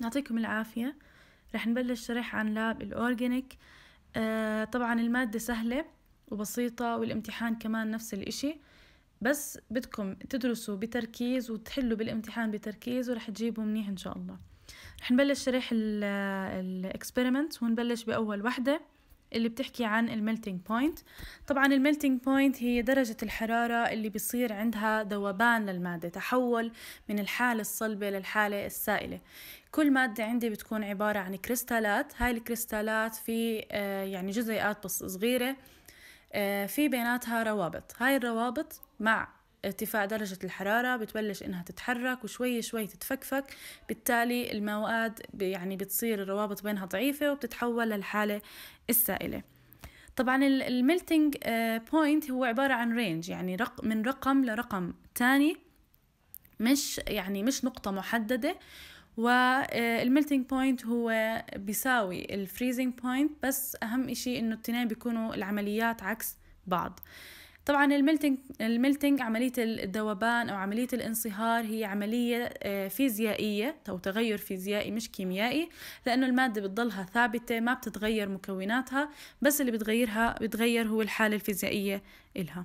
يعطيكم العافية رح نبلش شرح عن لاب الأورجانيك آه طبعا المادة سهلة وبسيطة والامتحان كمان نفس الإشي بس بدكم تدرسوا بتركيز وتحلوا بالامتحان بتركيز ورح تجيبوا منيح إن شاء الله رح نبلش شرح الاكسبرمنت ونبلش بأول وحدة اللي بتحكي عن الميلتينج بوينت طبعا الميلتينج بوينت هي درجة الحرارة اللي بيصير عندها ذوبان للمادة تحول من الحالة الصلبة للحالة السائلة كل مادة عندي بتكون عبارة عن كريستالات هاي الكريستالات في آه، يعني جزيئات بس صغيرة آه، في بيناتها روابط هاي الروابط مع ارتفاع درجة الحرارة بتبلش إنها تتحرك وشوي شوي تتفكفك بالتالي المواد يعني بتصير الروابط بينها ضعيفة وبتتحول للحالة السائلة طبعا الميلتنج بوينت آه، هو عبارة عن رينج يعني من رقم لرقم تاني مش يعني مش نقطة محددة والميلتنج آه، بوينت هو بيساوي الفريزنج بوينت بس أهم إشي إنه التنين بيكونوا العمليات عكس بعض طبعا الملتنج الملتنج عملية الذوبان أو عملية الانصهار هي عملية آه، فيزيائية أو تغير فيزيائي مش كيميائي لأنه المادة بتضلها ثابتة ما بتتغير مكوناتها بس اللي بتغيرها بتغير هو الحالة الفيزيائية إلها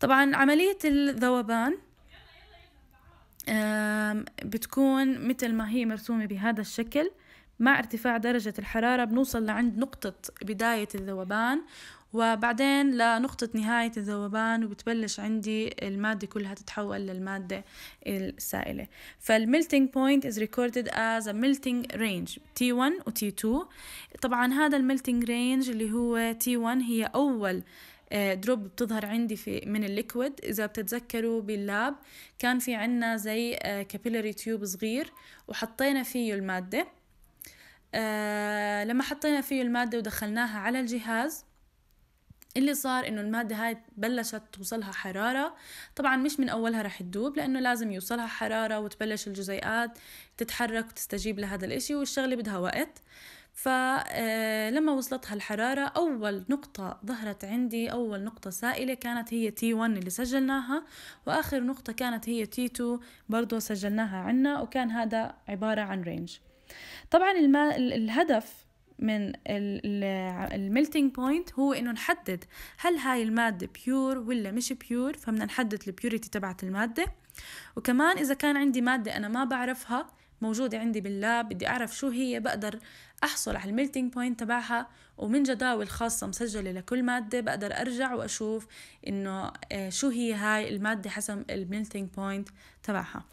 طبعا عملية الذوبان بتكون مثل ما هي مرسومة بهذا الشكل مع ارتفاع درجة الحرارة بنوصل لعند نقطة بداية الذوبان وبعدين لنقطة نهاية الذوبان وبتبلش عندي المادة كلها تتحول للمادة السائلة فالميلتينج بوينت is recorded as a melting range T1 و T2 طبعا هذا الميلتينج رينج اللي هو T1 هي أول دروب آه، بتظهر عندي في من الليكويد اذا بتتذكروا باللاب كان في عنا زي كابيلاري آه، تيوب صغير وحطينا فيه الماده آه، لما حطينا فيه الماده ودخلناها على الجهاز اللي صار انه الماده هاي بلشت توصلها حراره طبعا مش من اولها رح تدوب لانه لازم يوصلها حراره وتبلش الجزيئات تتحرك وتستجيب لهذا الاشي والشغله بدها وقت فلما آه، وصلتها الحرارة أول نقطة ظهرت عندي أول نقطة سائلة كانت هي تي 1 اللي سجلناها وآخر نقطة كانت هي تي 2 برضو سجلناها عنا وكان هذا عبارة عن رينج طبعا الهدف من الميلتينج بوينت هو انه نحدد هل هاي الماده بيور ولا مش بيور فبدنا نحدد البيوريتي تبعت الماده وكمان اذا كان عندي ماده انا ما بعرفها موجودة عندي باللاب بدي أعرف شو هي بقدر أحصل على الميلتينج بوينت تبعها ومن جداول خاصة مسجلة لكل مادة بقدر أرجع وأشوف إنه آه، شو هي هاي المادة حسب الميلتينج بوينت تبعها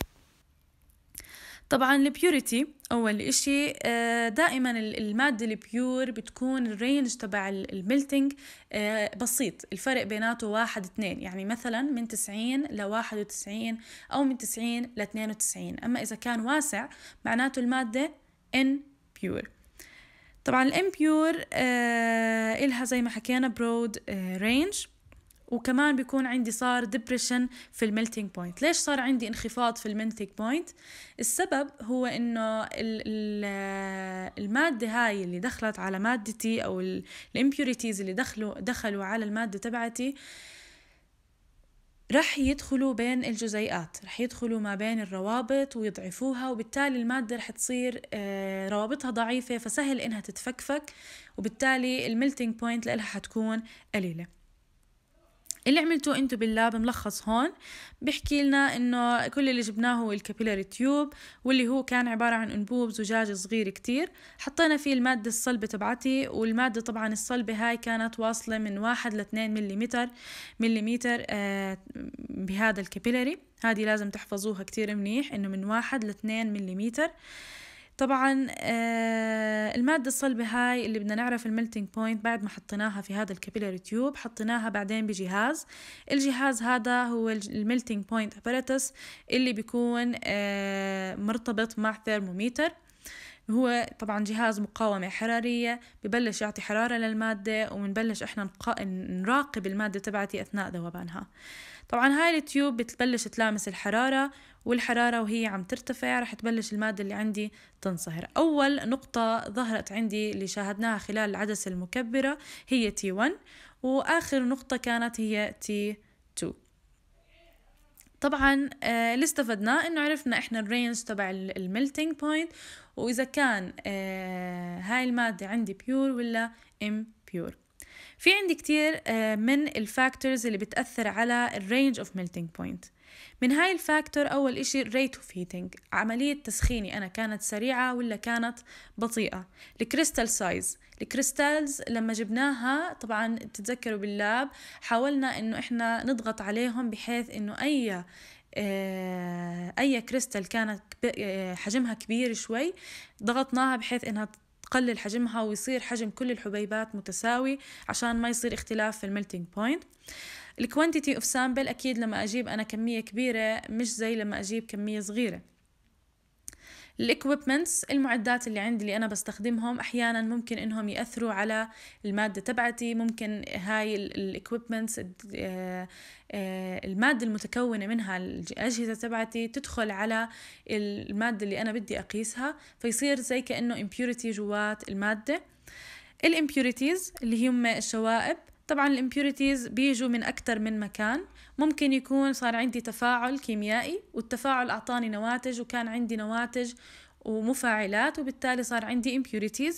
طبعا البيوريتي اول اشي آه، دائما المادة البيور بتكون الرينج تبع الميلتينج آه، بسيط الفرق بيناته واحد اتنين يعني مثلا من تسعين لواحد وتسعين او من تسعين لاتنين وتسعين اما اذا كان واسع معناته المادة ان بيور طبعا الامبيور آه، إلها زي ما حكينا برود رينج وكمان بيكون عندي صار ديبريشن في الميلتينج بوينت ليش صار عندي انخفاض في الميلتينج بوينت السبب هو انه المادة هاي اللي دخلت على مادتي او الامبيوريتيز اللي دخلوا دخلوا على المادة تبعتي رح يدخلوا بين الجزيئات رح يدخلوا ما بين الروابط ويضعفوها وبالتالي المادة رح تصير آه، روابطها ضعيفة فسهل إنها تتفكفك وبالتالي الميلتينج بوينت لها حتكون قليلة اللي عملتوه انتو باللاب ملخص هون بيحكي لنا انه كل اللي جبناه هو الكابيلاري تيوب واللي هو كان عبارة عن انبوب زجاج صغير كتير حطينا فيه المادة الصلبة تبعتي والمادة طبعا الصلبة هاي كانت واصلة من واحد لاتنين مليمتر مليمتر آه بهذا الكابيلاري هذه لازم تحفظوها كتير منيح انه من واحد لاتنين مليمتر آه طبعا آه، المادة الصلبة هاي اللي بدنا نعرف الميلتينج بوينت بعد ما حطيناها في هذا الكابيلاري تيوب حطيناها بعدين بجهاز الجهاز هذا هو الميلتينج بوينت اباراتس اللي بيكون آه، مرتبط مع ثيرموميتر هو طبعا جهاز مقاومة حرارية ببلش يعطي حرارة للمادة وبنبلش احنا نراقب المادة تبعتي أثناء ذوبانها طبعا هاي التيوب بتبلش تلامس الحرارة والحرارة وهي عم ترتفع رح تبلش المادة اللي عندي تنصهر أول نقطة ظهرت عندي اللي شاهدناها خلال العدسة المكبرة هي تي 1 وآخر نقطة كانت هي تي 2 طبعا اللي آه، استفدناه انه عرفنا احنا الرينج تبع الميلتينج بوينت واذا كان آه، هاي المادة عندي بيور ولا ام بيور في عندي كتير آه، من الفاكتورز اللي بتأثر على الرينج اوف ميلتينج بوينت من هاي الفاكتور أول إشي الريت اوف heating عملية تسخيني أنا كانت سريعة ولا كانت بطيئة الكريستال سايز الكريستالز لما جبناها طبعا تتذكروا باللاب حاولنا إنه إحنا نضغط عليهم بحيث إنه أي آه، اي كريستال كانت آه، حجمها كبير شوي ضغطناها بحيث انها تقلل حجمها ويصير حجم كل الحبيبات متساوي عشان ما يصير اختلاف في الميلتينج بوينت الكوانتيتي اوف سامبل اكيد لما اجيب انا كميه كبيره مش زي لما اجيب كميه صغيره الاكويبمنتس المعدات اللي عندي اللي انا بستخدمهم احيانا ممكن انهم ياثروا على الماده تبعتي ممكن هاي الاكويبمنتس آه، آه، الماده المتكونه منها الاجهزه تبعتي تدخل على الماده اللي انا بدي اقيسها فيصير زي كانه امبيوريتي جوات الماده الامبيوريتيز اللي هم الشوائب طبعا الامبيوريتيز بيجوا من اكثر من مكان ممكن يكون صار عندي تفاعل كيميائي والتفاعل أعطاني نواتج وكان عندي نواتج ومفاعلات وبالتالي صار عندي impurities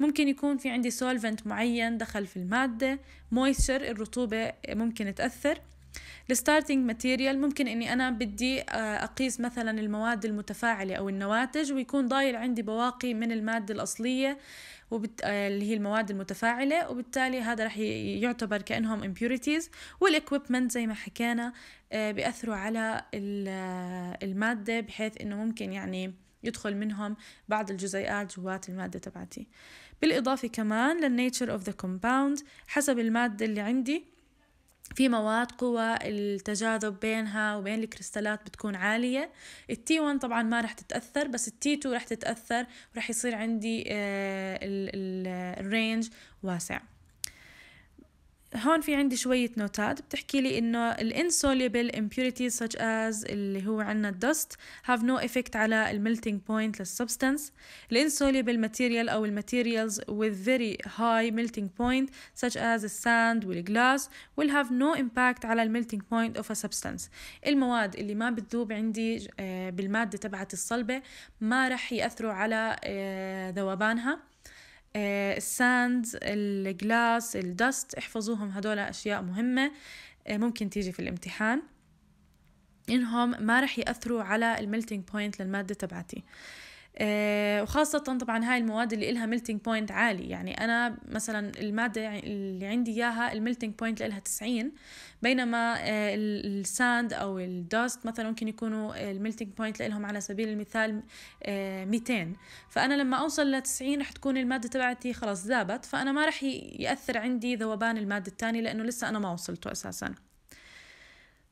ممكن يكون في عندي solvent معين دخل في المادة moisture الرطوبة ممكن تأثر الستارتنج ماتيريال ممكن اني انا بدي آه، اقيس مثلا المواد المتفاعله او النواتج ويكون ضايل عندي بواقي من الماده الاصليه وبت... آه، اللي هي المواد المتفاعلة وبالتالي هذا رح يعتبر كأنهم impurities والإكويبمنت زي ما حكينا آه، بيأثروا على آه، المادة بحيث إنه ممكن يعني يدخل منهم بعض الجزيئات جوات المادة تبعتي بالإضافة كمان للنيتشر اوف ذا كومباوند حسب المادة اللي عندي في مواد قوى التجاذب بينها وبين الكريستالات بتكون عالية التي 1 طبعا ما رح تتأثر بس التي 2 رح تتأثر ورح يصير عندي آه، الرينج واسع هون في عندي شوية نوتات بتحكي لي إنه ال insoluble impurities such as اللي هو عنا dust have no effect على ال melting point لل substance ال insoluble material أو ال materials with very high melting point such as sand الساند glass will have no impact على ال melting point of a substance المواد اللي ما بتذوب عندي بالمادة تبعت الصلبة ما رح يأثروا على ذوبانها آه، الساند الجلاس الدست احفظوهم هدول أشياء مهمة آه، ممكن تيجي في الامتحان إنهم ما رح يأثروا على الملتينج بوينت للمادة تبعتي آه، وخاصة طبعا هاي المواد اللي إلها ميلتينج بوينت عالي يعني أنا مثلا المادة يعني اللي عندي إياها الميلتينج بوينت لها تسعين بينما آه، الساند أو الدوست مثلا ممكن يكونوا الميلتينج بوينت لهم على سبيل المثال 200 آه، فأنا لما أوصل لتسعين رح تكون المادة تبعتي خلاص ذابت فأنا ما رح يأثر عندي ذوبان المادة الثانية لأنه لسه أنا ما وصلته أساساً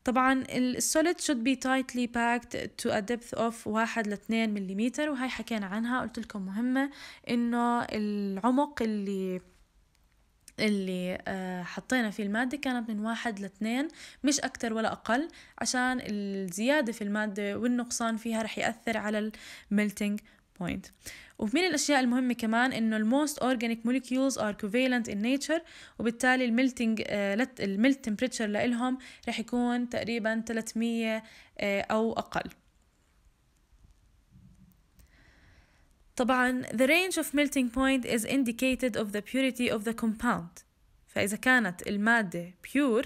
طبعا السوليد should be tightly packed to a depth of واحد لاتنين ملم وهي حكينا عنها قلت لكم مهمة انه العمق اللي اللي آه، حطينا فيه المادة كانت من واحد لاثنين مش أكتر ولا أقل عشان الزيادة في المادة والنقصان فيها رح يأثر على الميلتينج بوينت ومن الأشياء المهمة كمان إنه الموست أورجانيك موليكيولز ار كوفيلنت in nature وبالتالي الملتنج الميلت تمبريتشر لإلهم رح يكون تقريبا 300 آه، أو أقل طبعا the range of melting point is indicated of the purity of the compound فإذا كانت المادة pure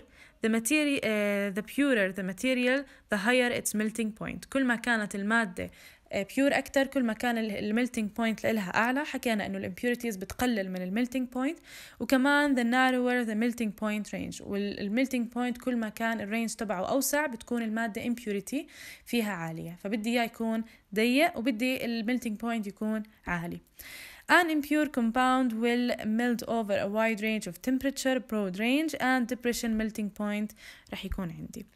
the, material, uh, آه، the purer the material the higher its melting point كل ما كانت المادة بيور آه، اكتر كل ما كان الميلتينج بوينت لها اعلى حكينا انه الامبيورتيز بتقلل من الميلتينج بوينت وكمان the narrower the melting point range والميلتينج بوينت كل ما كان الرينج تبعه اوسع بتكون الماده impurity فيها عاليه فبدي اياه يكون ضيق وبدي الميلتينج بوينت يكون عالي An impure compound will melt over a wide range of temperature, broad range and depression melting point رح يكون عندي.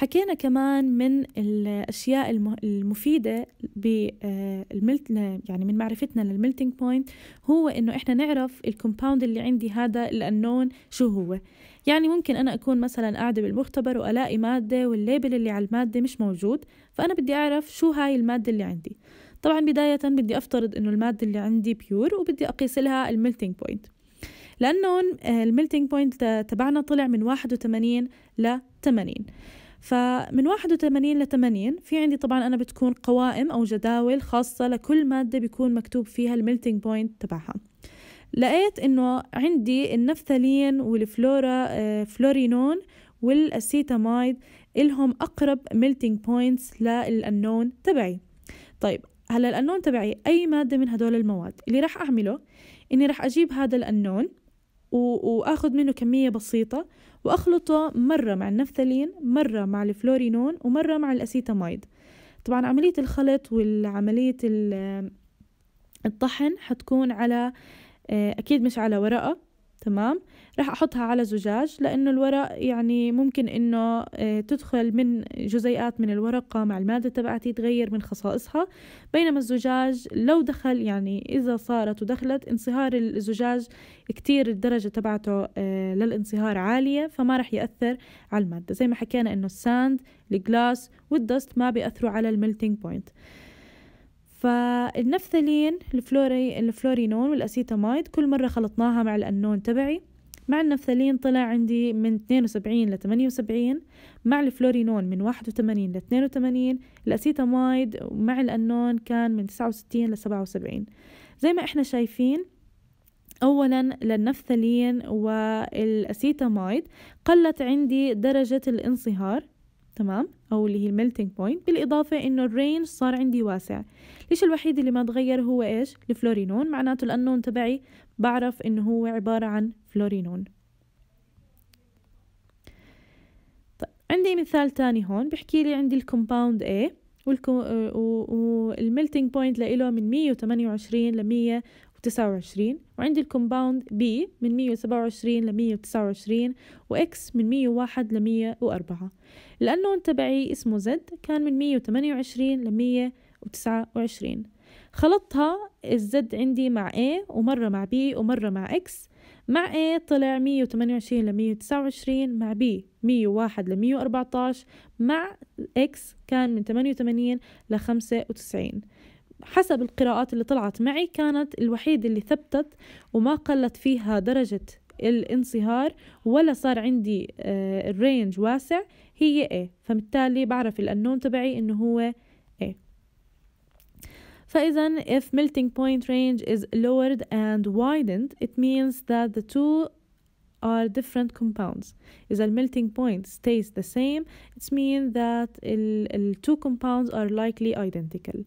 حكينا كمان من الأشياء المفيدة بالملت آه، يعني من معرفتنا للملتنج بوينت هو إنه إحنا نعرف الكومباوند اللي عندي هذا الأنون شو هو يعني ممكن أنا أكون مثلا قاعدة بالمختبر وألاقي مادة والليبل اللي على المادة مش موجود فأنا بدي أعرف شو هاي المادة اللي عندي طبعا بداية بدي أفترض إنه المادة اللي عندي بيور وبدي أقيس لها الملتنج بوينت لأنه آه، الملتنج بوينت تبعنا طلع من 81 ل 80 فمن 81 ل 80 في عندي طبعا أنا بتكون قوائم أو جداول خاصة لكل مادة بيكون مكتوب فيها الميلتينج بوينت تبعها لقيت إنه عندي النفثالين والفلورا آه، فلورينون والاسيتامايد إلهم أقرب ميلتينج بوينتس للأنون تبعي طيب هلا الأنون تبعي أي مادة من هدول المواد اللي راح أعمله إني راح أجيب هذا الأنون وآخذ منه كمية بسيطة وأخلطه مرة مع النفثلين مرة مع الفلورينون ومرة مع الاسيتامايد طبعا عملية الخلط والعملية الطحن حتكون على آه، أكيد مش على ورقة تمام راح احطها على زجاج لانه الورق يعني ممكن انه آه، تدخل من جزيئات من الورقه مع الماده تبعتي تغير من خصائصها بينما الزجاج لو دخل يعني اذا صارت ودخلت انصهار الزجاج كتير الدرجه تبعته آه، للانصهار عاليه فما راح ياثر على الماده زي ما حكينا انه الساند الجلاس والدست ما بياثروا على الميلتينج بوينت فالنفثلين الفلوري الفلورينون والاسيتامايد كل مرة خلطناها مع الأنون تبعي مع النفثلين طلع عندي من 72 ل 78 مع الفلورينون من 81 ل 82 الاسيتامايد مع الأنون كان من 69 ل 77 زي ما احنا شايفين اولا للنفثلين والاسيتامايد قلت عندي درجة الانصهار تمام أو اللي هي الميلتينج بوينت بالإضافة إنه الرينج صار عندي واسع ليش الوحيد اللي ما تغير هو إيش الفلورينون معناته الأنون تبعي بعرف إنه هو عبارة عن فلورينون طيب عندي مثال تاني هون بحكي لي عندي الكومباوند A والميلتينج آه، بوينت لإله من 128 ل وتسعة وعشرين وعندي الكومباوند بي من مية وسبعة وعشرين لمية وتسعة وعشرين وإكس من مية وواحد لمية وأربعة الأنون تبعي اسمه زد كان من مية وثمانية وعشرين لمية وتسعة وعشرين خلطتها الزد عندي مع A ومرة مع B ومرة مع X مع A طلع 128 ل 129 مع B 101 ل 114 مع X كان من 88 ل 95 حسب القراءات اللي طلعت معي كانت الوحيدة اللي ثبتت وما قلت فيها درجة الانصهار ولا صار عندي الرينج واسع هي A فبالتالي بعرف الأنون تبعي إنه هو A فإذا if melting point range is lowered and widened it means that the two are different compounds إذا melting point stays the same it means that the two compounds are likely identical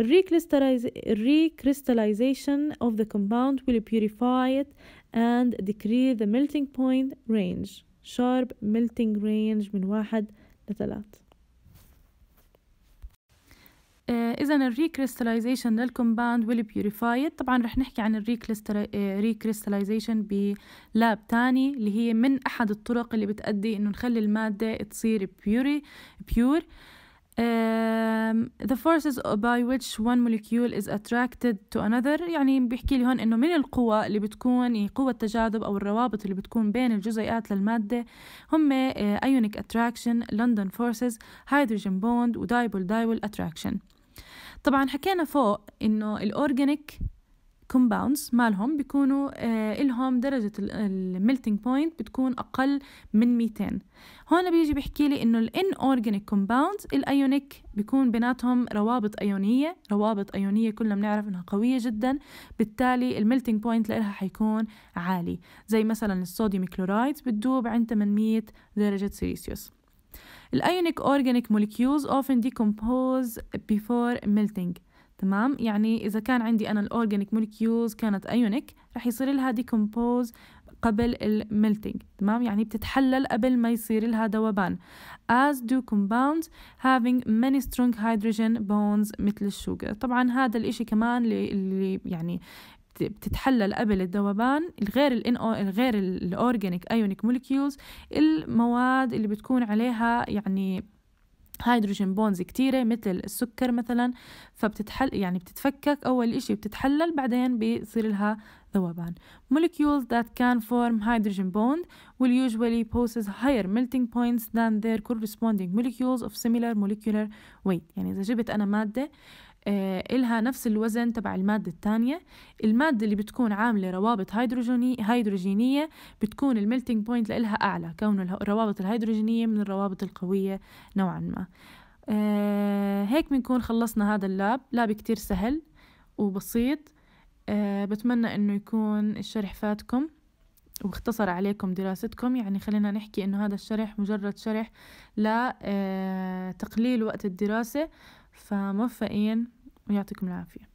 recrystallization of the compound will purify it and decrease the melting point range sharp melting range من واحد لثلاث اذا الريكريستاليزيشن للكومباوند بيوريفاي طبعا رح نحكي عن الريكريستاليزيشن آه، بلاب تاني اللي هي من احد الطرق اللي بتأدي انه نخلي الماده تصير بيوري بيور Um, the forces by which one molecule is attracted to another يعني بيحكي لي هون انه من القوى اللي بتكون قوة التجاذب او الروابط اللي بتكون بين الجزيئات للمادة هم ionic attraction, London forces, hydrogen bond و dipole dipole attraction طبعا حكينا فوق انه الاورجانيك كومباوندز مالهم بيكونوا آه إلهم درجة الميلتنج بوينت بتكون أقل من 200 هون بيجي بيحكي لي إنه الإن أورجانيك كومباوندز الأيونيك بيكون بيناتهم روابط أيونية روابط أيونية كلنا بنعرف إنها قوية جدا بالتالي الميلتنج بوينت لإلها حيكون عالي زي مثلا الصوديوم كلورايد بتدوب عند 800 درجة سيليسيوس الأيونيك أورجانيك مولكيولز often decompose before melting تمام يعني إذا كان عندي أنا الأورجانيك مولكيولز كانت أيونيك رح يصير لها ديكومبوز قبل الميلتينج تمام يعني بتتحلل قبل ما يصير لها ذوبان as do compounds having many strong hydrogen bonds مثل الشوجر طبعا هذا الاشي كمان اللي يعني بتتحلل قبل الذوبان غير الان الغير الاورجانيك ايونيك مولكيولز المواد اللي بتكون عليها يعني هيدروجين بونز كتيرة مثل السكر مثلا فبتتحل يعني بتتفكك أول إشي بتتحلل بعدين بيصير لها ذوبان molecules that can form hydrogen bond will usually possess higher melting points than their corresponding molecules of similar molecular weight يعني إذا جبت أنا مادة آه آه، إلها نفس الوزن تبع المادة الثانية المادة اللي بتكون عاملة روابط هيدروجيني هيدروجينية بتكون الميلتينج بوينت لإلها أعلى كون الروابط الهيدروجينية من الروابط القوية نوعا ما آه هيك بنكون خلصنا هذا اللاب لاب كتير سهل وبسيط آه بتمنى انه يكون الشرح فاتكم واختصر عليكم دراستكم يعني خلينا نحكي انه هذا الشرح مجرد شرح لتقليل آه، وقت الدراسة فموفقين ويعطيكم العافيه